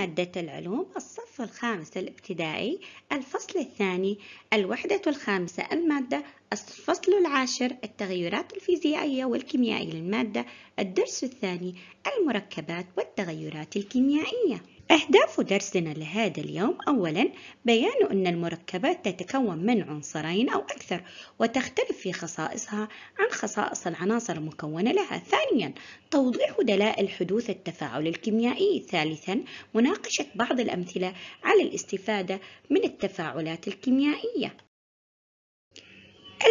مادة العلوم الصف الخامس الابتدائي الفصل الثاني الوحدة الخامسة المادة الفصل العاشر التغيرات الفيزيائية والكيميائية للمادة الدرس الثاني المركبات والتغيرات الكيميائية أهداف درسنا لهذا اليوم أولا بيان أن المركبات تتكون من عنصرين أو أكثر وتختلف في خصائصها عن خصائص العناصر المكونة لها ثانيا توضيح دلائل حدوث التفاعل الكيميائي ثالثا مناقشة بعض الأمثلة على الاستفادة من التفاعلات الكيميائية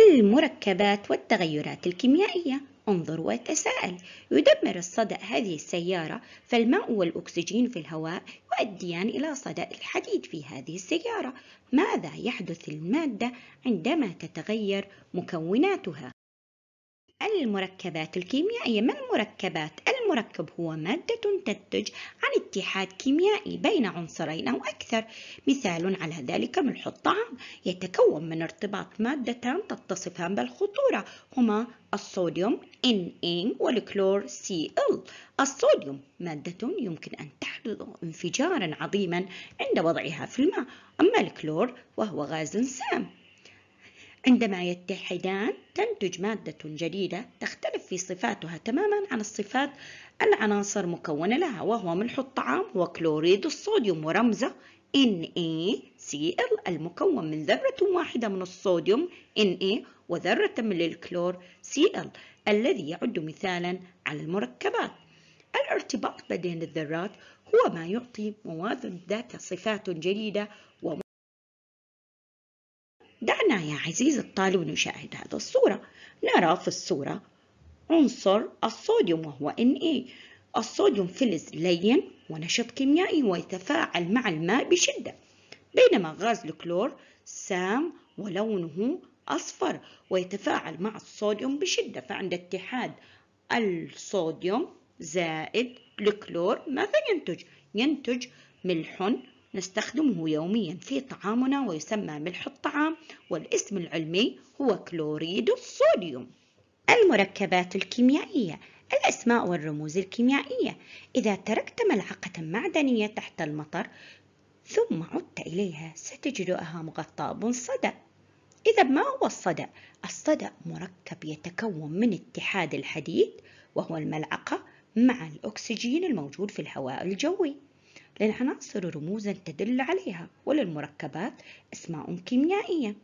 المركبات والتغيرات الكيميائية انظر وتساءل يدمر الصدأ هذه السيارة فالماء والأكسجين في الهواء يؤديان إلى صدأ الحديد في هذه السيارة ماذا يحدث المادة عندما تتغير مكوناتها؟ المركبات الكيميائية ما المركبات؟ المركب هو مادة تنتج عن اتحاد كيميائي بين عنصرين أو أكثر مثال على ذلك ملح الطعام يتكون من ارتباط مادتان تتصفان بالخطورة هما الصوديوم إن والكلور Cl الصوديوم مادة يمكن أن تحدث انفجارا عظيما عند وضعها في الماء أما الكلور وهو غاز سام عندما يتحدان تنتج مادة جديدة تختلف في صفاتها تماما عن الصفات العناصر مكونة لها وهو ملح الطعام وكلوريد الصوديوم ورمزه NaCl المكون من ذرة واحدة من الصوديوم Na وذرة من الكلور Cl الذي يعد مثالا على المركبات الارتباط بين الذرات هو ما يعطي مواد ذات صفات جديدة يا عزيزي الطالب نشاهد هذا الصورة نرى في الصورة عنصر الصوديوم وهو Na إيه. الصوديوم فلز لين ونشط كيميائي ويتفاعل مع الماء بشدة بينما غاز الكلور سام ولونه أصفر ويتفاعل مع الصوديوم بشدة فعند اتحاد الصوديوم زائد الكلور ماذا ينتج؟ ينتج ملح نستخدمه يوميا في طعامنا ويسمى ملح الطعام والاسم العلمي هو كلوريد الصوديوم المركبات الكيميائية الأسماء والرموز الكيميائية إذا تركت ملعقة معدنية تحت المطر ثم عدت إليها ستجدها مغطاة بالصدأ إذا ما هو الصدأ؟ الصدأ مركب يتكون من اتحاد الحديد وهو الملعقة مع الأكسجين الموجود في الهواء الجوي للعناصر رموزا تدل عليها وللمركبات أسماء كيميائية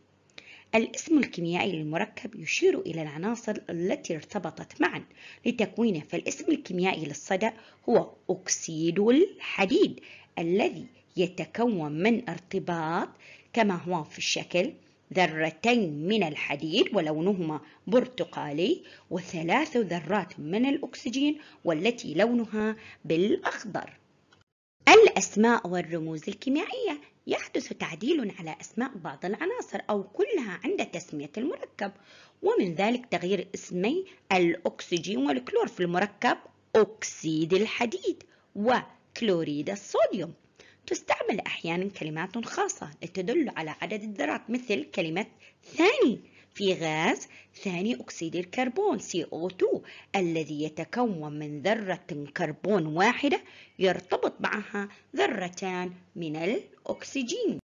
الاسم الكيميائي للمركب يشير إلى العناصر التي ارتبطت معا لتكوينه فالاسم الكيميائي للصدأ هو أكسيد الحديد الذي يتكون من ارتباط كما هو في الشكل ذرتين من الحديد ولونهما برتقالي وثلاث ذرات من الأكسجين والتي لونها بالأخضر الأسماء والرموز الكيميائية يحدث تعديل على أسماء بعض العناصر أو كلها عند تسمية المركب ومن ذلك تغيير اسمي الأكسجين والكلور في المركب أكسيد الحديد وكلوريد الصوديوم تستعمل أحيانا كلمات خاصة لتدل على عدد الذرات مثل كلمة ثاني في غاز ثاني أكسيد الكربون CO2 الذي يتكون من ذرة كربون واحدة يرتبط معها ذرتان من الأكسجين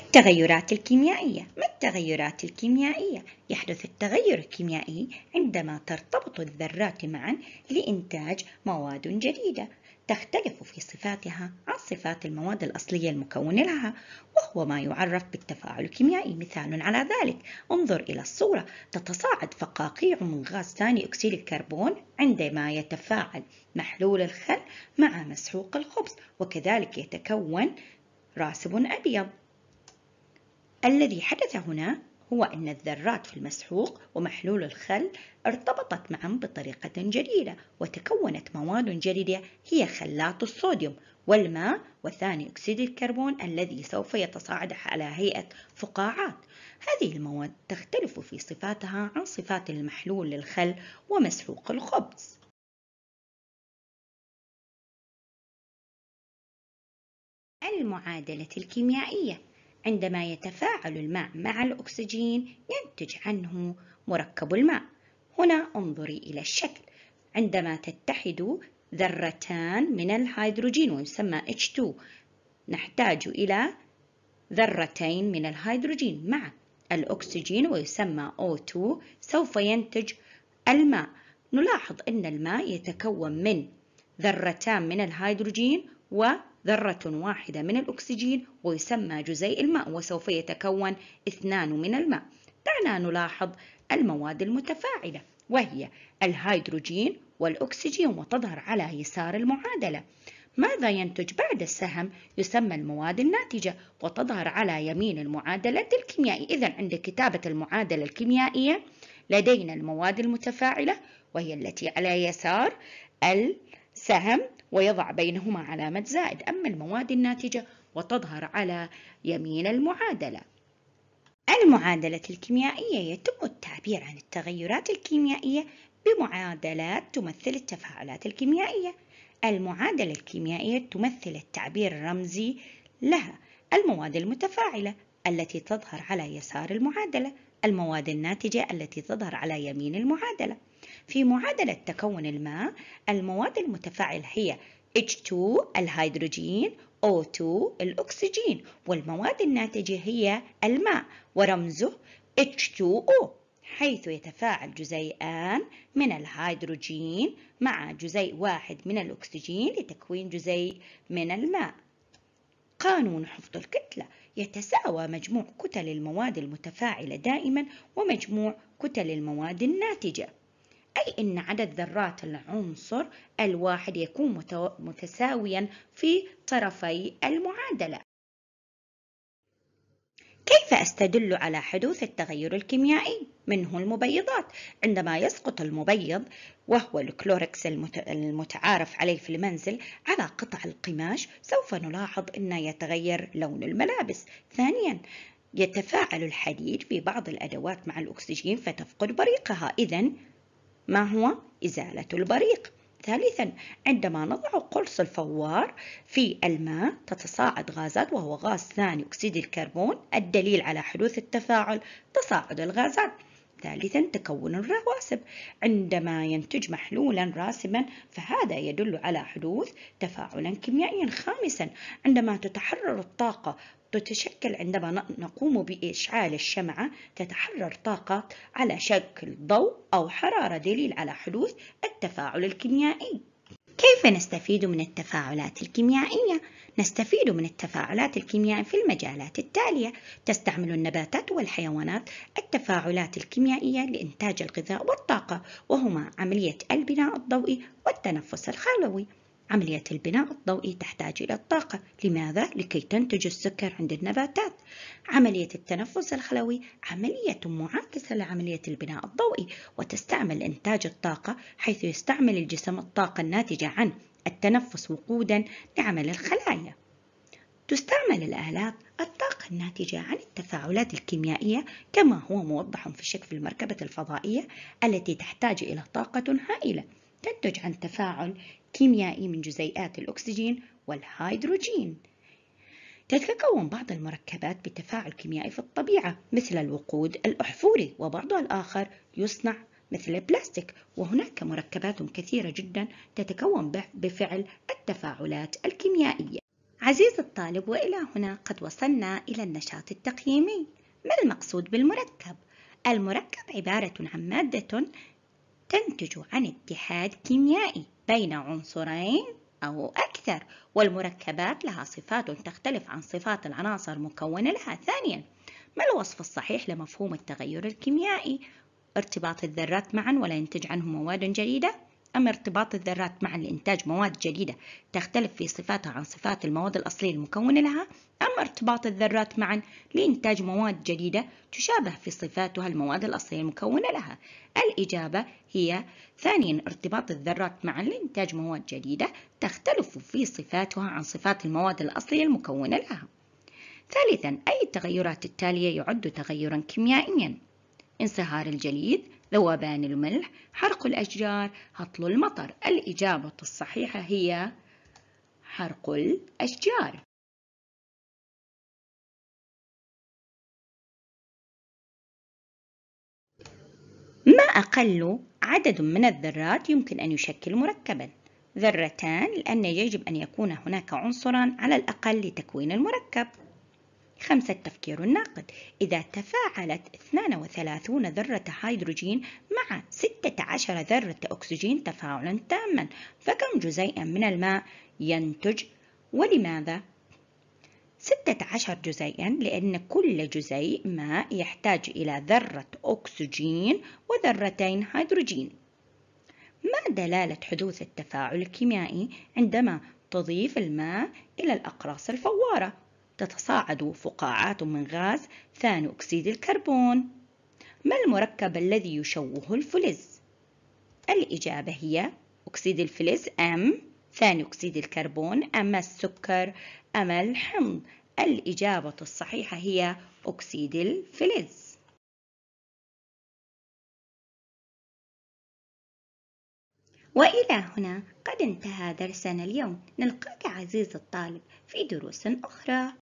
التغيرات الكيميائية ما التغيرات الكيميائية؟ يحدث التغير الكيميائي عندما ترتبط الذرات معا لإنتاج مواد جديدة تختلف في صفاتها عن صفات المواد الأصلية المكونة لها وهو ما يعرف بالتفاعل الكيميائي مثال على ذلك انظر إلى الصورة تتصاعد فقاقيع من غاز ثاني أكسيد الكربون عندما يتفاعل محلول الخل مع مسحوق الخبز وكذلك يتكون راسب أبيض الذي حدث هنا هو أن الذرات في المسحوق ومحلول الخل ارتبطت معا بطريقة جديدة وتكونت مواد جديدة هي خلات الصوديوم والماء وثاني أكسيد الكربون الذي سوف يتصاعد على هيئة فقاعات هذه المواد تختلف في صفاتها عن صفات المحلول للخل ومسحوق الخبز المعادلة الكيميائية عندما يتفاعل الماء مع الأكسجين ينتج عنه مركب الماء هنا انظري إلى الشكل عندما تتحد ذرتان من الهيدروجين ويسمى H2 نحتاج إلى ذرتين من الهيدروجين مع الأكسجين ويسمى O2 سوف ينتج الماء نلاحظ أن الماء يتكون من ذرتان من الهيدروجين و ذرة واحدة من الأكسجين ويسمى جزيء الماء وسوف يتكون اثنان من الماء دعنا نلاحظ المواد المتفاعلة وهي الهيدروجين والأكسجين وتظهر على يسار المعادلة ماذا ينتج بعد السهم يسمى المواد الناتجة وتظهر على يمين المعادلة الكيميائية إذا عند كتابة المعادلة الكيميائية لدينا المواد المتفاعلة وهي التي على يسار السهم ويضع بينهما علامة زائد أما المواد الناتجة وتظهر على يمين المعادلة المعادلة الكيميائية يتم التعبير عن التغيرات الكيميائية بمعادلات تمثل التفاعلات الكيميائية المعادلة الكيميائية تمثل التعبير الرمزي لها المواد المتفاعلة التي تظهر على يسار المعادلة المواد الناتجة التي تظهر على يمين المعادلة في معادلة تكون الماء المواد المتفاعلة هي H2 الهيدروجين O2 الأكسجين والمواد الناتجة هي الماء ورمزه H2O حيث يتفاعل جزيئان من الهيدروجين مع جزيء واحد من الأكسجين لتكوين جزيء من الماء قانون حفظ الكتلة يتساوى مجموع كتل المواد المتفاعلة دائما ومجموع كتل المواد الناتجة أي أن عدد ذرات العنصر الواحد يكون متساويا في طرفي المعادلة كيف أستدل على حدوث التغير الكيميائي؟ منه المبيضات عندما يسقط المبيض وهو الكلوركس المتعارف عليه في المنزل على قطع القماش سوف نلاحظ أنه يتغير لون الملابس ثانياً يتفاعل الحديد في بعض الأدوات مع الأكسجين فتفقد بريقها إذا ما هو إزالة البريق ثالثا عندما نضع قرص الفوار في الماء تتصاعد غازات وهو غاز ثاني أكسيد الكربون الدليل على حدوث التفاعل تصاعد الغازات ثالثا تكون الرواسب عندما ينتج محلولا راسبا فهذا يدل على حدوث تفاعلا كيميائيا خامسا عندما تتحرر الطاقة تتشكل عندما نقوم بإشعال الشمعة تتحرر طاقة على شكل ضوء أو حرارة دليل على حدوث التفاعل الكيميائي كيف نستفيد من التفاعلات الكيميائية؟ نستفيد من التفاعلات الكيميائية في المجالات التالية تستعمل النباتات والحيوانات التفاعلات الكيميائية لإنتاج الغذاء والطاقة وهما عملية البناء الضوئي والتنفس الخلوي عملية البناء الضوئي تحتاج إلى الطاقة لماذا؟ لكي تنتج السكر عند النباتات عملية التنفس الخلوي عملية معاكسة لعملية البناء الضوئي وتستعمل إنتاج الطاقة حيث يستعمل الجسم الطاقة الناتجة عن التنفس وقودا لعمل الخلايا تستعمل الآلات الطاقة الناتجة عن التفاعلات الكيميائية كما هو موضح في شكل المركبة الفضائية التي تحتاج إلى طاقة هائلة تنتج عن تفاعل كيميائي من جزيئات الأكسجين والهيدروجين تتكون بعض المركبات بتفاعل كيميائي في الطبيعة مثل الوقود الأحفوري وبعضها الآخر يصنع مثل البلاستيك وهناك مركبات كثيرة جدا تتكون بفعل التفاعلات الكيميائية عزيز الطالب وإلى هنا قد وصلنا إلى النشاط التقييمي ما المقصود بالمركب؟ المركب عبارة عن مادة تنتج عن اتحاد كيميائي بين عنصرين أو أكثر والمركبات لها صفات تختلف عن صفات العناصر المكونة لها ثانيا ما الوصف الصحيح لمفهوم التغير الكيميائي؟ ارتباط الذرات معا ولا ينتج عنه مواد جديدة أما ارتباط الذرات مع لإنتاج مواد جديدة تختلف في صفاتها عن صفات المواد الأصلية المكونة لها أم ارتباط الذرات معا لإنتاج مواد جديدة تشابه في صفاتها المواد الأصلية المكونة لها الإجابة هي ثانيا ارتباط الذرات معا لإنتاج مواد جديدة تختلف في صفاتها عن صفات المواد الأصلية المكونة لها ثالثا أي التغيرات التالية يعد تغيرا كيميائيا انصهار الجليد ذوبان الملح حرق الأشجار هطل المطر الإجابة الصحيحة هي حرق الأشجار ما أقل عدد من الذرات يمكن أن يشكل مركبا ذرتان لأن يجب أن يكون هناك عنصرا على الأقل لتكوين المركب خمسة التفكير الناقد إذا تفاعلت 32 ذرة هيدروجين مع 16 ذرة أكسجين تفاعلا تاما فكم جزيئا من الماء ينتج ولماذا؟ 16 جزيئا لأن كل جزيء ماء يحتاج إلى ذرة أكسجين وذرتين هيدروجين ما دلالة حدوث التفاعل الكيميائي عندما تضيف الماء إلى الأقراص الفوارة؟ تتصاعد فقاعات من غاز ثاني أكسيد الكربون ما المركب الذي يشوه الفلز؟ الإجابة هي أكسيد الفلز ام ثاني أكسيد الكربون أما السكر أما الحمض الإجابة الصحيحة هي أكسيد الفلز وإلى هنا قد انتهى درسنا اليوم نلقاك عزيز الطالب في دروس أخرى